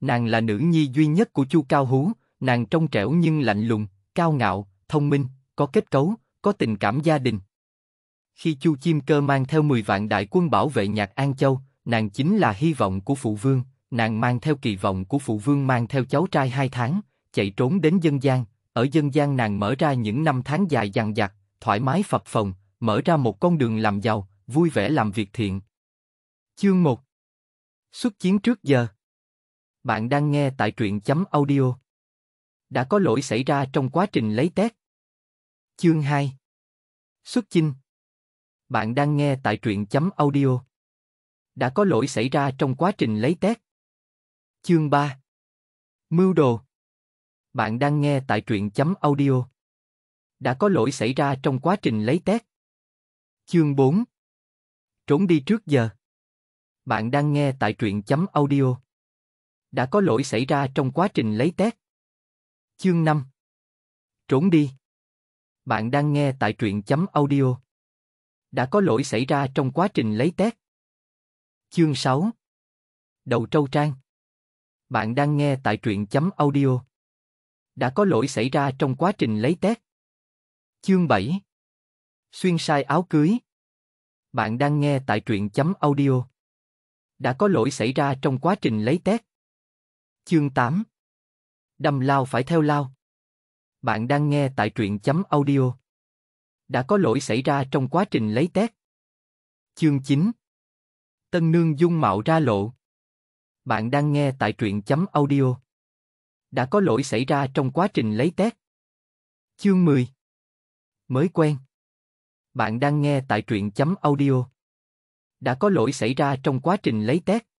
Nàng là nữ nhi duy nhất của Chu Cao Hú, nàng trong trẻo nhưng lạnh lùng, cao ngạo, thông minh, có kết cấu, có tình cảm gia đình. Khi Chu Chim Cơ mang theo 10 vạn đại quân bảo vệ nhạc An Châu, nàng chính là hy vọng của phụ vương, nàng mang theo kỳ vọng của phụ vương mang theo cháu trai hai tháng, chạy trốn đến dân gian, ở dân gian nàng mở ra những năm tháng dài dằng dặc, thoải mái phập phồng, mở ra một con đường làm giàu, vui vẻ làm việc thiện. Chương một, Xuất chiến trước giờ bạn đang nghe tại truyện chấm audio. Đã có lỗi xảy ra trong quá trình lấy test. Chương 2 Xuất chinh Bạn đang nghe tại truyện chấm audio. Đã có lỗi xảy ra trong quá trình lấy test. Chương 3 Mưu đồ Bạn đang nghe tại truyện chấm audio. Đã có lỗi xảy ra trong quá trình lấy test. Chương 4 Trốn đi trước giờ. Bạn đang nghe tại truyện chấm audio đã có lỗi xảy ra trong quá trình lấy test. Chương 5 Trốn đi Bạn đang nghe tại truyện chấm audio. Đã có lỗi xảy ra trong quá trình lấy test. Chương 6 Đầu trâu trang Bạn đang nghe tại truyện chấm audio. Đã có lỗi xảy ra trong quá trình lấy test. Chương 7 Xuyên sai áo cưới Bạn đang nghe tại truyện chấm audio. Đã có lỗi xảy ra trong quá trình lấy test. Chương 8 Đâm lao phải theo lao Bạn đang nghe tại truyện chấm audio Đã có lỗi xảy ra trong quá trình lấy tét Chương 9 Tân nương dung mạo ra lộ Bạn đang nghe tại truyện chấm audio Đã có lỗi xảy ra trong quá trình lấy tét Chương 10 Mới quen Bạn đang nghe tại truyện chấm audio Đã có lỗi xảy ra trong quá trình lấy tét